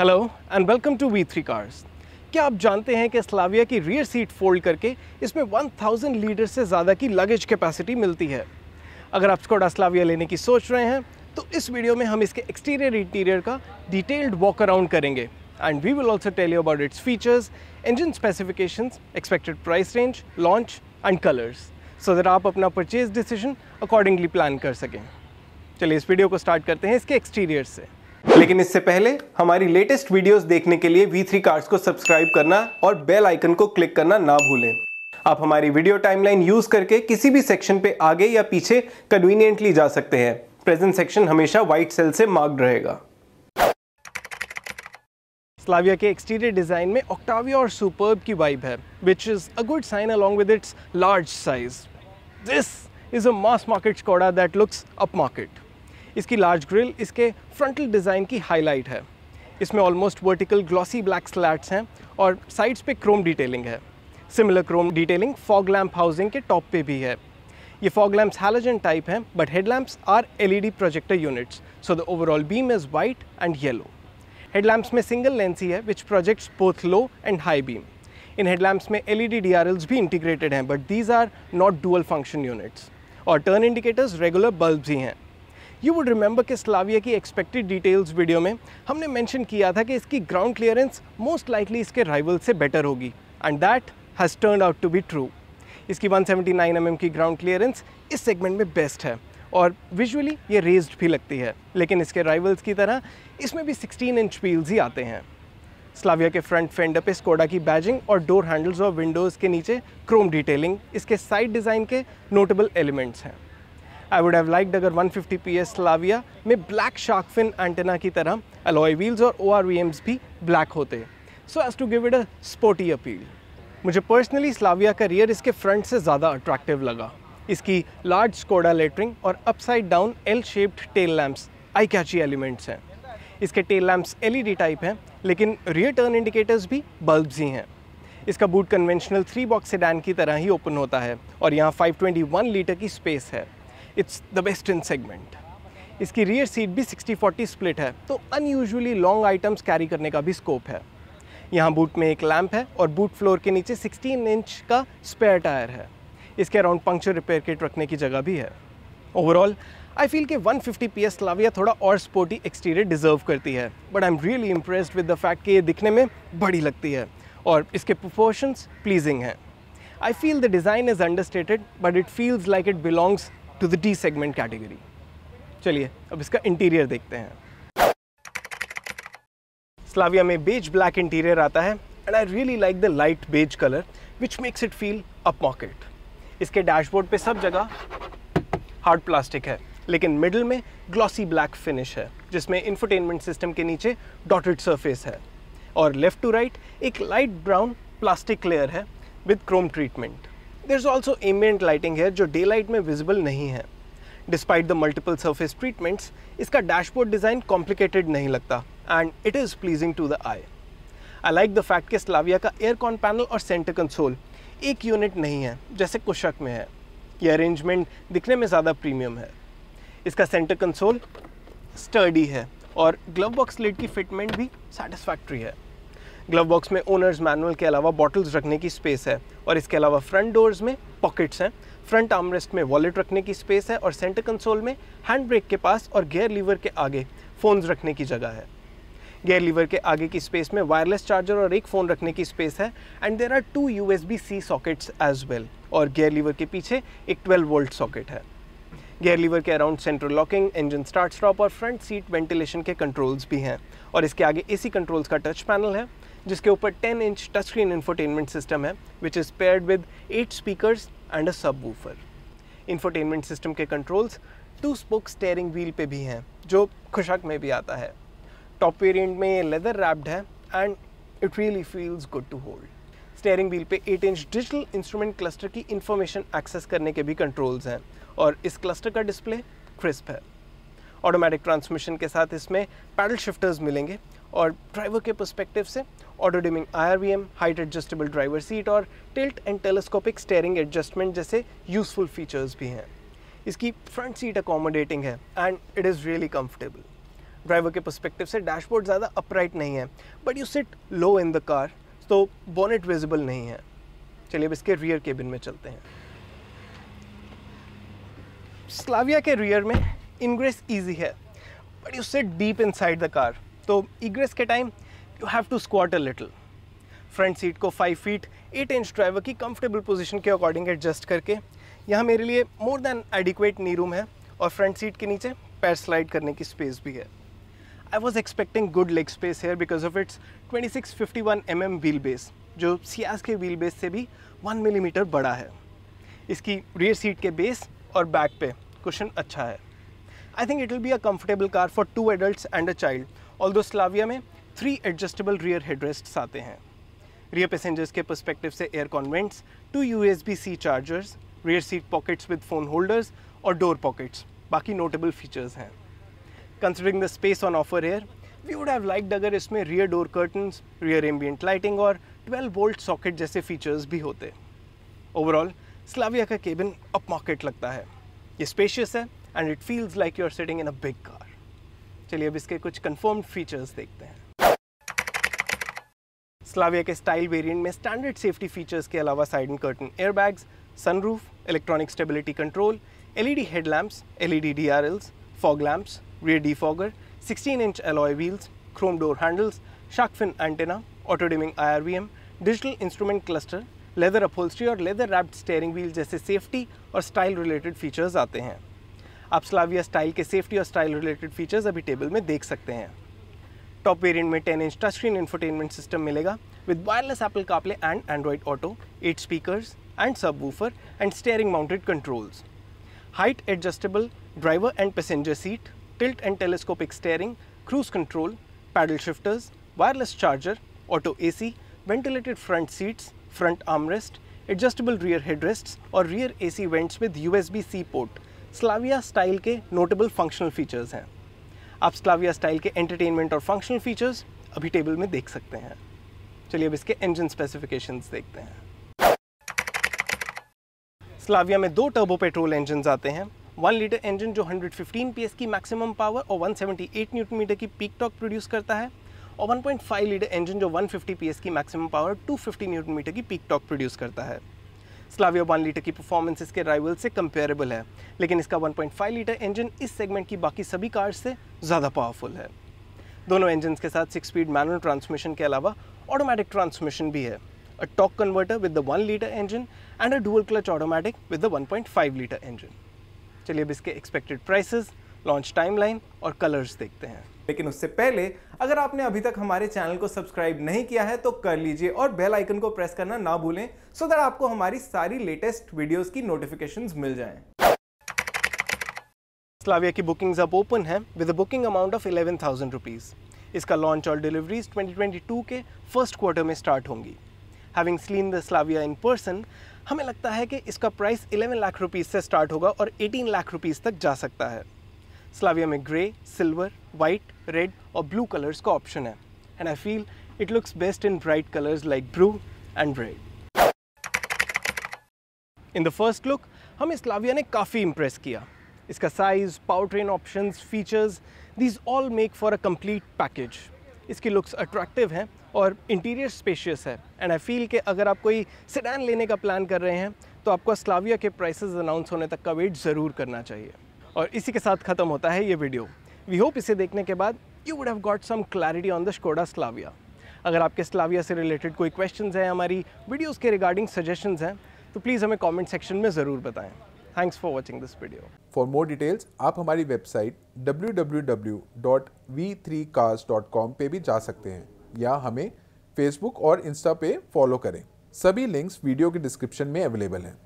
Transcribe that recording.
Hello and welcome to V three cars क्या आप जानते हैं कि स्लाविया की रियर सीट फोल्ड करके इसमें 1000 लीटर से ज़्यादा की लगेज कैपेसिटी मिलती है अगर आप स्कोडा स्लाविया लेने की सोच रहे हैं तो इस वीडियो में हम इसके एक्सटीरियर इंटीरियर का डिटेल्ड वॉक अराउंड करेंगे and we will also tell you about its features engine specification expected price range launch and colours so that आप अपना परचेज डिसीजन अकॉर्डिंगली प्लान कर सकें चलिए इस वीडियो को स्टार्ट करते हैं इसके एक्सटीरियर से लेकिन इससे पहले हमारी लेटेस्ट वीडियोस देखने के लिए V3 कार्ड्स को सब्सक्राइब करना और बेल आइकन को क्लिक करना ना भूलें आप हमारी वीडियो टाइमलाइन यूज करके किसी भी सेक्शन पे आगे या पीछे कन्वीनियंटली जा सकते हैं प्रेजेंट सेक्शन हमेशा व्हाइट सेल से मार्क्ड रहेगा स्लाविया के एक्सटीरियर डिज़ाइन में ऑक्टाविया और सुपर्ब की वाइब है which is a good sign along with its large size this is a mass market Skoda that looks up market इसकी large grille इसके frontal design की highlight है इसमें almost vertical glossy black slats हैं और sides पे chrome detailing है similar chrome detailing fog lamp housing के टॉप पे भी है ये फॉग लैम्प्स हैलोजन टाइप हैं but head lamps are LED projector units so the overall beam is white and yellow headlamps में सिंगल लेंस ही है which projects both low and high beam इन हेडलैम्प्स में L E D D R Ls भी integrated हैं but these are not dual function units और turn indicators regular bulb ही हैं यू वुड रिमेंबर कि स्लाविया की एक्सपेक्टेड डिटेल्स वीडियो में हमने मेंशन किया था कि इसकी ग्राउंड क्लियरेंस मोस्ट लाइकली इसके राइवल से बेटर होगी and that has turn out to be true इसकी 179 सेवेंटी mm की ग्राउंड क्लियरेंस इस सेगमेंट में बेस्ट है और विजुअली ये रेज्ड भी लगती है लेकिन इसके राइवल्स की तरह इसमें भी 16 इंच व्हील्स ही आते हैं स्लाविया के फ्रंट फेंडर पे स्कोडा की बैजिंग और डोर हैंडल्स और विंडोज़ के नीचे क्रोम डिटेलिंग इसके साइड डिज़ाइन के नोटेबल एलिमेंट्स हैं आई वुड हैव लाइक अगर 150 एस स्लाविया में ब्लैक शार्कफिन एंटेना की तरह अलॉय व्हील्स और ओ आर वी एम्स भी ब्लैक होते so as to give it a sporty appeal मुझे पर्सनली स्लाविया का रियर इसके फ्रंट से ज़्यादा अट्रैक्टिव लगा इसकी लार्ज स्कोडा लेटरिंग और upside down L shaped tail lamps eye catchy elements हैं इसके टेल लैम्प्स डी टाइप हैं लेकिन रियर टर्न इंडिकेटर्स भी बल्ब्स ही हैं इसका boot conventional three box sedan की तरह ही ओपन होता है और यहाँ 521 लीटर की स्पेस है it's the best in segment इसकी रियर सीट भी 60-40 स्प्लिट है तो अनयूजली लॉन्ग आइटम्स कैरी करने का भी स्कोप है यहाँ बूट में एक लैम्प है और बूट फ्लोर के नीचे 16 इंच का स्पेयर टायर है इसके अराउंड पंक्चर रिपेयर किट रखने की जगह भी है ओवरऑल आई फील कि 150 फिफ्टी पी एस लाविया थोड़ा और स्पोर्टी एक्सटीरियर डिजर्व करती है but I am really impressed with the fact कि ये दिखने में बड़ी लगती है और इसके प्रोपोर्शंस प्लीजिंग हैं I feel the design is understated but it feels like it belongs to the D segment category चलिए अब इसका इंटीरियर देखते हैं स्लाविया में बेज ब्लैक इंटीरियर आता है and I really like the light beige colour which makes it feel up market इसके dashboard पे सब जगह हार्ड प्लास्टिक है लेकिन मिडल में ग्लॉसी ब्लैक फिनिश है जिसमें इंफोटेनमेंट सिस्टम के नीचे डॉटेड सरफेस है और लेफ़्ट टू राइट एक लाइट ब्राउन प्लास्टिक लेयर है with chrome treatment there is also ambient lighting है जो डे लाइट में विजिबल नहीं है despite the multiple surface treatments इसका डैशबोर्ड डिज़ाइन कॉम्प्लिकेटेड नहीं लगता and it is pleasing to the eye I like the fact के स्लाविया का एयरकॉन पैनल और सेंटर कंसोल एक यूनिट नहीं है जैसे कुशक में है यह अरेंजमेंट दिखने में ज़्यादा प्रीमियम है इसका सेंटर कंसोल स्टर्डी है और ग्लव बॉक्स लिड की फिटमेंट भी सेटिस्फैक्ट्री है ग्लव बॉक्स में ओनर्स मैनुअल के अलावा बॉटल्स रखने की स्पेस है और इसके अलावा फ्रंट डोर्स में पॉकेट्स हैं फ्रंट आर्मरेस्ट में वॉलेट रखने की स्पेस है और सेंटर कंसोल में हैंड ब्रेक के पास और गेयर लीवर के आगे फ़ोन्स रखने की जगह है गेयर लीवर के आगे की स्पेस में वायरलेस चार्जर और एक फ़ोन रखने की स्पेस है and there are two U S B C sockets as well और गेयर लीवर के पीछे एक 12 वोल्ट सॉकेट है गेयर लीवर के around central locking engine start stop और फ्रंट सीट वेंटिलेशन के कंट्रोल्स भी हैं और इसके आगे एसी कंट्रोल्स का टच पैनल है जिसके ऊपर 10 inch touch screen infotainment system है which is paired with eight speakers and a सब वूफर इन्फोटेनमेंट सिस्टम के controls two spoke steering wheel पे भी हैं जो खुशक में भी आता है टॉप वेरियंट में ये लेदर रैप्ड है and it really feels good to hold steering wheel पे 8 इंच डिजिटल इंस्ट्रूमेंट क्लस्टर की इंफॉर्मेशन एक्सेस करने के भी कंट्रोल्स हैं और इस क्लस्टर का डिस्प्ले क्रिस्प है ऑटोमेटिक ट्रांसमिशन के साथ इसमें पैडल शिफ्टर्स मिलेंगे और ड्राइवर के परस्पेक्टिव से auto dimming I height adjustable driver seat और tilt and telescopic steering adjustment जैसे यूज़फुल फीचर्स भी हैं इसकी फ्रंट सीट अकोमोडेटिंग है and it is really comfortable driver के परस्पेक्टिव से डैशबोर्ड ज़्यादा अपराइट नहीं है but you sit low in the car तो बोनेट विजिबल नहीं है चलिए अब इसके रियर केबिन में चलते हैं स्लाविया के रियर में इनग्रेस ईजी है but you sit deep inside the car तो इग्रेस के time you have to squat a little front seat को five feet eight inch driver की कंफर्टेबल पोजीशन के अकॉर्डिंग एडजस्ट करके यहाँ मेरे लिए more than adequate knee room है और फ्रंट सीट के नीचे पैर स्लाइड करने की स्पेस भी है I was expecting good leg space here because of it's twenty six fifty one m m wheel base जो सियाज के व्हील बेस से भी वन मिलीमीटर mm बड़ा है इसकी रियर सीट के बेस और बैक पे कुशन अच्छा है I think it will be a comfortable car for two adult and a child all Slavia में थ्री एडजस्टेबल रियर हेडरेस्ट्स आते हैं रियर पैसेंजर्स के पर्सपेक्टिव से air con vents two U S B C chargers rear seat pockets with phone holders और door pockets बाकी notable features हैं considering the space on offer here we would have liked अगर इसमें rear door curtains rear ambient lighting और 12 volt socket जैसे features भी होते overall Slavia का केबिन अप मार्केट लगता है ये स्पेशियस है and it feels like you are sitting in a big car चलिए अब इसके कुछ कन्फर्म फीचर्स देखते हैं स्लाविया के स्टाइल वेरिएंट में स्टैंडर्ड सेफ्टी फीचर्स के अलावा side and curtain airbags sunroof electronic stability control LED headlamps LED DRLs fog lamps rear fogger sixteen inch alloy wheels chrome door handles sharkfin antenna auto dimming IRVM digital instrument cluster leather upholstery और leather wrapped steering wheel जैसे safety और style related features आते हैं आप Slavia style के safety और style related features अभी table में देख सकते हैं टॉप वेरिएंट में ten inch touch screen infotainment system मिलेगा with wireless Apple CarPlay and Android Auto eight speaker and subwoofer and steering mounted controls height adjustable driver and passenger seat tilt and telescopic steering cruise control paddle shifters wireless charger auto A C ventilated front seats front arm rest adjustable rear head headrest और rear A C vents with U S B C port Slavia style के notable functional features हैं आप Slavia style के entertainment और functional features अभी table में देख सकते हैं चलिए अब इसके इंजन स्पेसिफिकेशंस देखते हैं स्लाविया में दो टर्बो पेट्रोल इंजन आते हैं वन लीटर इंजन जो 115 पीएस की मैक्सिमम पावर और 178 न्यूटन मीटर की पीक टॉक प्रोड्यूस करता है और 1.5 लीटर इंजन जो 150 पीएस की मैक्सिमम पावर 250 न्यूटन मीटर की पीक टॉक प्रोड्यूस करता है स्लाविया वन लीटर की परफॉर्मेंस इसके राइवल से कंपेरेबल है लेकिन इसका 1.5 लीटर इंजन इस सेगमेंट की बाकी सभी कार्स से ज़्यादा पावरफुल है दोनों इंजन के साथ सिक्स स्पीड मैनुअल ट्रांसमिशन के अलावा ऑटोमेटिक ट्रांसमिशन भी है a torque converter with the one litre engine and a dual clutch automatic with the 1.5 litre engine चलिए अब इसके एक्सपेक्टेड prices, लॉन्च टाइमलाइन और कलर्स देखते हैं लेकिन उससे पहले अगर आपने अभी तक हमारे चैनल को सब्सक्राइब नहीं किया है तो कर लीजिए और बेल आइकन को प्रेस करना ना भूलें सो दैट आपको हमारी सारी लेटेस्ट वीडियोस की नोटिफिकेशंस मिल जाएं। स्लाविया की बुकिंग्स अब ओपन है with booking amount of eleven thousand rupees इसका लॉन्च और डिलीवरीज 2022 के फर्स्ट क्वार्टर में स्टार्ट होंगी having seen the Slavia in person हमें लगता है कि इसका प्राइस 11 लाख रुपीज़ से स्टार्ट होगा और 18 लाख रुपीज़ तक जा सकता है स्लाविया में ग्रे सिल्वर वाइट रेड और ब्लू कलर्स का ऑप्शन है and I feel it looks best in bright colours like blue and red in the first look हमें स्लाविया ने काफ़ी इम्प्रेस किया इसका size power train option features these all make for a complete package इसकी looks attractive हैं और interior spacious है and I feel कि अगर आप कोई सेडान लेने का प्लान कर रहे हैं तो आपको स्लाविया के प्राइसेस अनाउंस होने तक का वेट ज़रूर करना चाहिए और इसी के साथ ख़त्म होता है ये वीडियो वी होप इसे देखने के बाद you would have got some clarity on the Skoda Slavia अगर आपके स्लाविया से रिलेटेड कोई क्वेश्चन हैं हमारी वीडियोज के रिगार्डिंग सजेशन हैं तो प्लीज़ हमें कॉमेंट सेक्शन में ज़रूर बताएँ thanks for watching this video for more details आप हमारी वेबसाइट www.v3cars.com पे भी जा सकते हैं या हमें फेसबुक और इंस्टा पे फॉलो करें सभी लिंक्स वीडियो के डिस्क्रिप्शन में अवेलेबल हैं